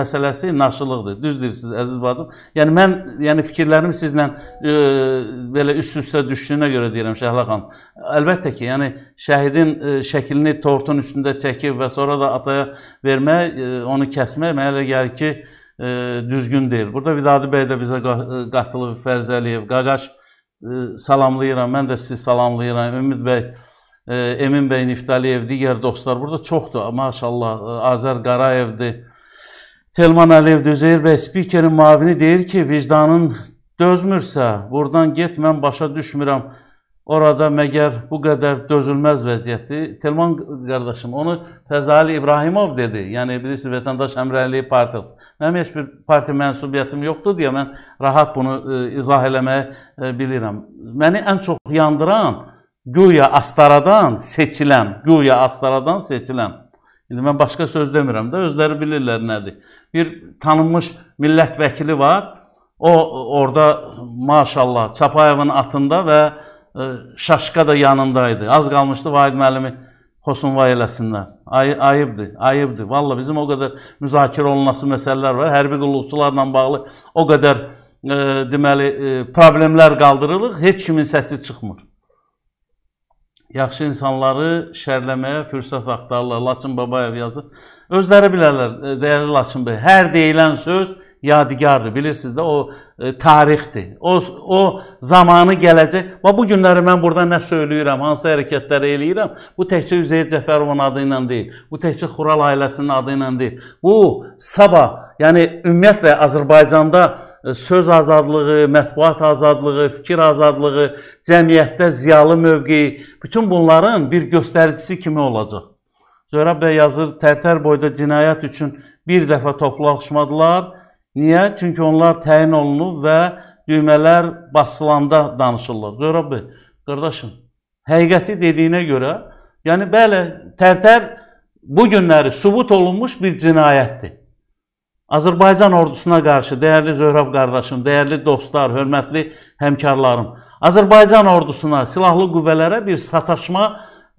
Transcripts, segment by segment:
məsələsi naşılıqdır. Düzdür siz əziz bacım. Yəni mən yəni fikirlərim sizlə e, belə üst-üstə düşdüyünə görə deyirəm Şəhla xanım. Əlbəttə ki, yəni şəhidin e, şəklini tortun üstündə çəkib və sonra da ataya vermək, e, onu kəsmək mənə elə gəlir ki, e, düzgün deyil. Burada Vidadi bəy də bizə e, qatılıb Fərzəliyev, Qaqaş e, salamlayıram. Mən də sizi salamlayıram. Ümid bəy e, Emin bəy Niftaliyev, digər dostlar burada çoxdur. Maşallah e, Azər Qarayevdir. Telman Əliyev Düzeyir bəy spikerin mavini deyir ki, vicdanın dözmürsə, buradan get, mən başa düşmürəm. Orada məgər bu qədər dözülməz vəziyyətdir. Telman qardaşım, onu Fəzali İbrahimov dedi. Yəni bilirsiniz Vətəndaş Həmrəyliyi Partiyası. Mənim heç bir partiya mənsubiyyətim yoxdur deyə mən rahat bunu ə, e, izah eləməyi ə, e, bilirəm. Məni ən çox yandıran guya Astaradan seçilən, guya Astaradan seçilən İndi mən başqa söz demirəm də, özləri bilirlər nədir. Bir tanınmış millət vəkili var. O orada maşallah Çapayevin atında və e, Şaşka da yanındaydı. Az qalmışdı Vahid müəllimi Xosunva eləsinlər. Ay ayıbdır, ayıbdır. Valla bizim o qədər müzakirə olunması məsələlər var. Hərbi qulluqçularla bağlı o qədər e, deməli e, problemlər qaldırırıq, heç kimin səsi çıxmır yaxşı insanları şərləməyə fürsət axtarırlar. Laçın Babayev yazır. Özləri bilərlər, e, dəyərli Laçın bəy, hər deyilən söz yadigardır. Bilirsiniz də o e, tarixdir. O o zamanı gələcək. Və bu günləri mən burada nə söyləyirəm, hansı hərəkətləri eləyirəm, bu təkcə Üzeyir Cəfərovun adı ilə deyil, bu təkcə Xural ailəsinin adı ilə deyil. Bu sabah, yəni ümumiyyətlə Azərbaycanda E, söz azadlığı, mətbuat azadlığı, fikir azadlığı, cəmiyyətdə ziyalı mövqeyi, bütün bunların bir göstəricisi kimi olacaq. Zöhrab bəy yazır, tərtər boyda cinayət üçün bir dəfə toplaşmadılar. Niyə? Çünki onlar təyin olunub və düymələr basılanda danışırlar. Zöhrab bəy, qardaşım, həqiqəti dediyinə görə, yəni bəli, tərtər bu günləri sübut olunmuş bir cinayətdir. Azərbaycan ordusuna qarşı dəyərli Zöhrab qardaşım, dəyərli dostlar, hörmətli həmkarlarım, Azərbaycan ordusuna, silahlı qüvvələrə bir sataşma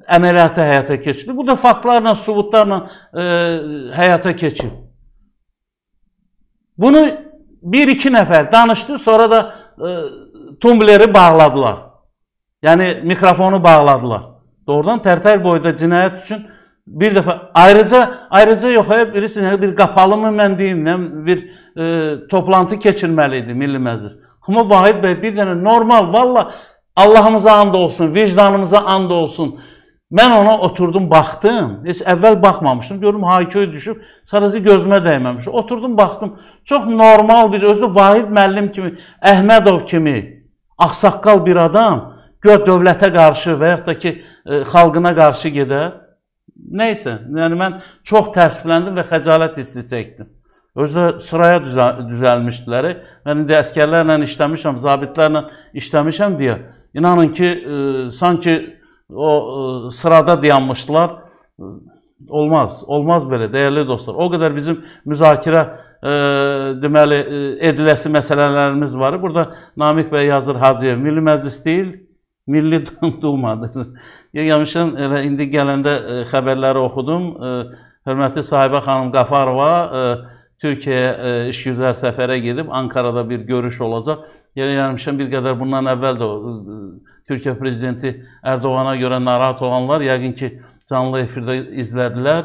əməliyyatı həyata keçirdi. Bu da faktlarla, sübutlarla e, həyata keçib. Bunu bir-iki nəfər danışdı, sonra da e, tumbleri bağladılar. Yəni mikrofonu bağladılar. Doğrudan tərtər boyda cinayət üçün bir dəfə ayrıca ayrıca yox, hə, bilirsiniz, hə, bir qapalımı mən deyim, nə bir e, toplantı keçirməli idi Milli Məclis. Amma Vahid bəy bir dənə normal, valla Allahımıza and olsun, vicdanımıza and olsun. Mən ona oturdum, baxdım. Heç əvvəl baxmamışdım. Görüm hayköy düşüb, sadəcə gözümə dəyməmiş. Oturdum, baxdım. Çox normal bir, özü Vahid müəllim kimi, Əhmədov kimi ağsaqqal bir adam gör dövlətə qarşı və yaxud da ki, ə, e, xalqına qarşı gedər. Neysə, yəni mən çox təəssüfləndim və xəcalət hissi çəkdim. Özdə sıraya düzəl düzəlmişdilər. Mən indi əskərlərlə işləmişəm, zabitlərlə işləmişəm deyə inanın ki, e, sanki o e, sırada dayanmışdılar. E, olmaz, olmaz belə dəyərli dostlar. O qədər bizim müzakirə e, deməli e, ediləsi məsələlərimiz var. Burada Namiq bəy yazır Hacıyev Milli Məclis deyil, milli dumada. Gəlmişəm, elə indi gələndə ə, e, xəbərləri oxudum. Ə, e, hörmətli sahibə xanım Qafarova ə, e, Türkiyəyə işgüzar səfərə gedib Ankarada bir görüş olacaq. Yerə yəni gəlmişəm bir qədər bundan əvvəl də ə, Türkiyə prezidenti Ərdoğana görə narahat olanlar yəqin ki, canlı efirdə izlədilər.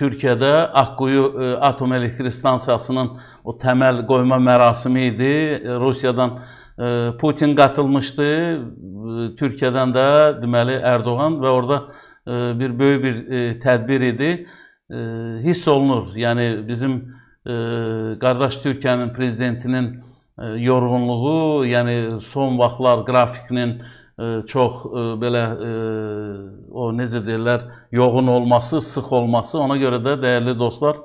Türkiyədə Akkuyu atom elektrik stansiyasının o təməl qoyma mərasimi idi. Rusiyadan Putin qatılmışdı Türkiyədən də deməli Ərdoğan və orada e, bir böyük bir e, tədbir idi. Hiss olunur. Yəni bizim e, qardaş Türkiyənin prezidentinin yorğunluğu, yəni son vaxtlar qrafikinin çox belə o necə deyirlər, yoğun olması, sıx olması. Ona görə də dəyərli dostlar,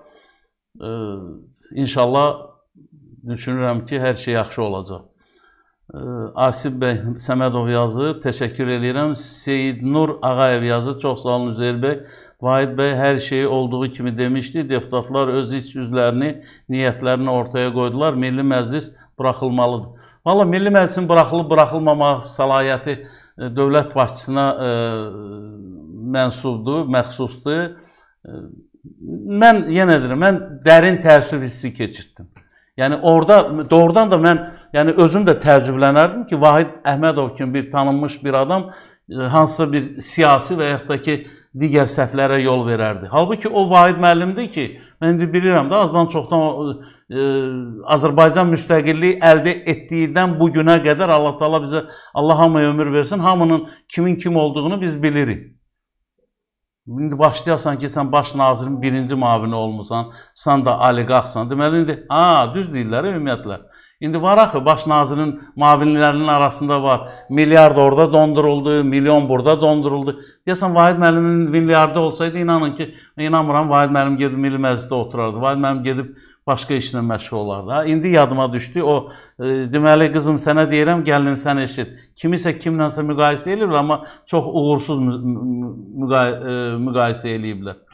inşallah düşünürəm ki, hər şey yaxşı olacaq. Asib bəy Səmədov yazır, təşəkkür edirəm. Seyid Nur Ağayev yazır, çox sağ olun Üzeyir bəy. Vahid bəy hər şeyi olduğu kimi demişdi. Deputatlar öz iç üzlərini, niyyətlərini ortaya qoydular. Milli Məclis buraxılmalıdır. Valla Milli Məclisin buraxılıb buraxılmamaq səlahiyyəti e, dövlət başçısına e, mənsubdur, məxsusdur. E, mən yenə deyirəm, mən dərin təəssüf hissi keçirtdim. Yəni orada doğrudan da mən yəni özüm də təəccüblənərdim ki, Vahid Əhmədov kimi bir tanınmış bir adam e, hansısa bir siyasi və yaxud da ki, digər səhvlərə yol verərdi. Halbuki o Vahid müəllimdir ki, mən indi bilirəm də azdan çoxdan o, e, Azərbaycan müstəqilliyi əldə etdiyindən bu günə qədər Allah Taala bizə Allah hamıya ömür versin. Hamının kimin kim olduğunu biz bilirik. İndi başlayasan ki, sən baş nazirin birinci mavini olmusan, sən də oliqarxsan. Deməli, indi, ha, düz deyirlər, ümumiyyətlə. İndi var axı baş nazirinin mavinlərinin arasında var. Milyard orada donduruldu, milyon burada donduruldu. Deyəsən Vahid müəllimin milyardı olsaydı inanın ki, inanmıram Vahid müəllim gedib Milli Məclisdə oturardı. Vahid müəllim gedib başqa işlə məşğul olardı. Ha, indi yadıma düşdü o e, deməli qızım sənə deyirəm, gəlinim sən eşit. Kimisə kimlənsə müqayisə eləyirlər, amma çox uğursuz müqay e, müqayisə eləyiblər.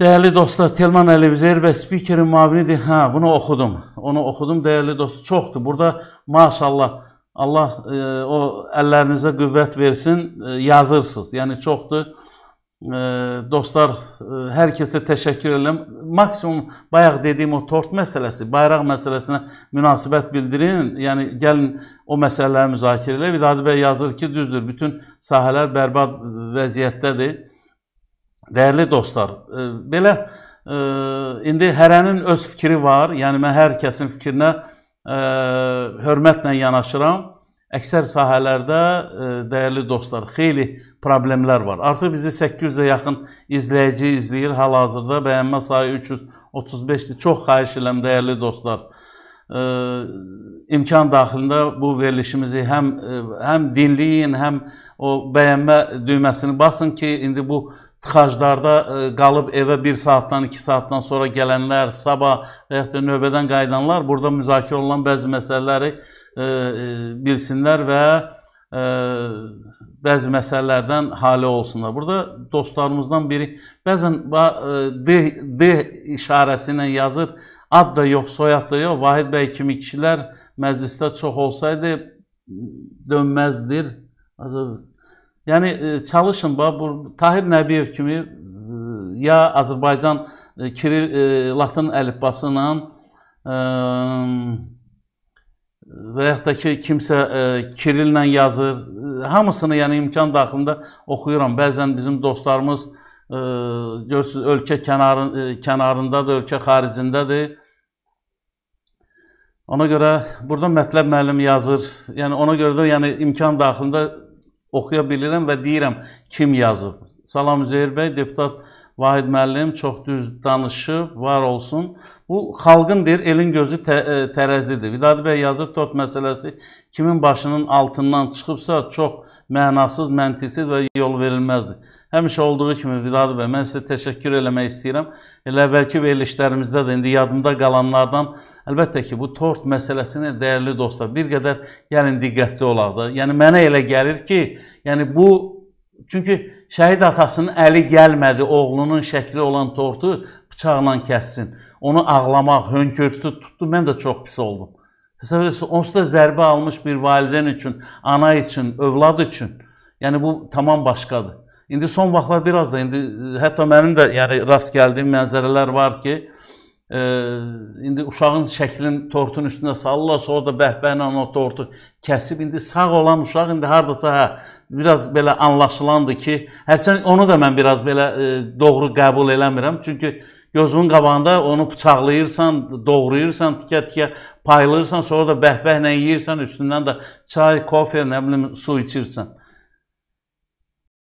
Dəyərli dostlar, Telman Əliyev Zerbə spikerin müavinidir. Hə, bunu oxudum. Onu oxudum dəyərli dost. Çoxdur. Burada maşallah Allah e, o əllərinizə qüvvət versin. E, yazırsınız. Yəni çoxdur. E, dostlar, e, hər kəsə təşəkkür edirəm. Maksimum bayaq dediyim o tort məsələsi, bayraq məsələsinə münasibət bildirin. Yəni gəlin o məsələləri müzakirə edək. Vidadi bəy yazır ki, düzdür, bütün sahələr bərbad vəziyyətdədir. Dəyərli dostlar, e, belə e, indi hərənin öz fikri var. Yəni mən hər kəsin fikrinə e, hörmətlə yanaşıram. Əksər sahələrdə dəyərli dostlar, xeyli problemlər var. Artıq bizi 800-ə yaxın izləyici izləyir. Hal-hazırda bəyənmə sayı 335-dir. Çox xahiş edirəm dəyərli dostlar. imkan daxilində bu verilişimizi həm həm dinləyin, həm o bəyənmə düyməsini basın ki, indi bu tıxaclarda e, qalıb evə 1 saatdan 2 saatdan sonra gələnlər, sabah və yaxud da növbədən qayıdanlar burada müzakirə olunan bəzi məsələləri e, e bilsinlər və e, bəzi məsələlərdən halə olsunlar. Burada dostlarımızdan biri bəzən e, D, D işarəsi ilə yazır, ad da yox, soyad da yox. Vahid bəy kimi kişilər məclisdə çox olsaydı dönməzdir. Azərbaycan Yəni e, çalışın bax bu Tahir Nəbiyev kimi e, ya Azərbaycan e, Kiril e, Latın əlifbası ilə e, və yaxud da ki kimsə e, Kirillə yazır. E, hamısını yəni imkan daxilində oxuyuram. Bəzən bizim dostlarımız e, görürsüz ölkə kənarı e, kənarındadır, ölkə xaricindədir. Ona görə burada mətləb müəllimi yazır. Yəni ona görə də yəni imkan daxilində oxuya bilirəm və deyirəm kim yazıb. Salam Üzeyir bəy, deputat Vahid müəllim çox düz danışıb, var olsun. Bu xalqın deyir elin gözü tə e, tərəzidir. Vidadi bəy yazır tort məsələsi kimin başının altından çıxıbsa çox mənasız, məntiqsiz və yol verilməzdir. Həmişə olduğu kimi Vidadi bəy mən sizə təşəkkür eləmək istəyirəm. Elə əvvəlki verilişlərimizdə də indi yadımda qalanlardan Əlbəttə ki, bu tort məsələsini dəyərli dostlar bir qədər yəni diqqətli olaq da. Yəni mənə elə gəlir ki, yəni bu çünki şəhid atasının əli gəlmədi, oğlunun şəkli olan tortu bıçaqla kəssin. Onu ağlamaq, hönkürtü tutdu, mən də çox pis oldum. Təsəvvür edin, onsuz da zərbə almış bir valideyn üçün, ana üçün, övlad üçün. Yəni bu tamam başqadır. İndi son vaxtlar biraz da indi hətta mənim də yəni rast gəldiyim mənzərələr var ki, e, indi uşağın şəklin tortun üstünə salırlar, sonra da bəhbəhlə o tortu kəsib. İndi sağ olan uşaq indi hardasa hə biraz belə anlaşılandı ki, hərçənd onu da mən biraz belə e, doğru qəbul eləmirəm. Çünki gözünün qabağında onu bıçaqlayırsan, doğrayırsan, tikə-tikə paylayırsan, sonra da bəhbəhlə yeyirsən, üstündən də çay, kofe, nə bilim su içirsən.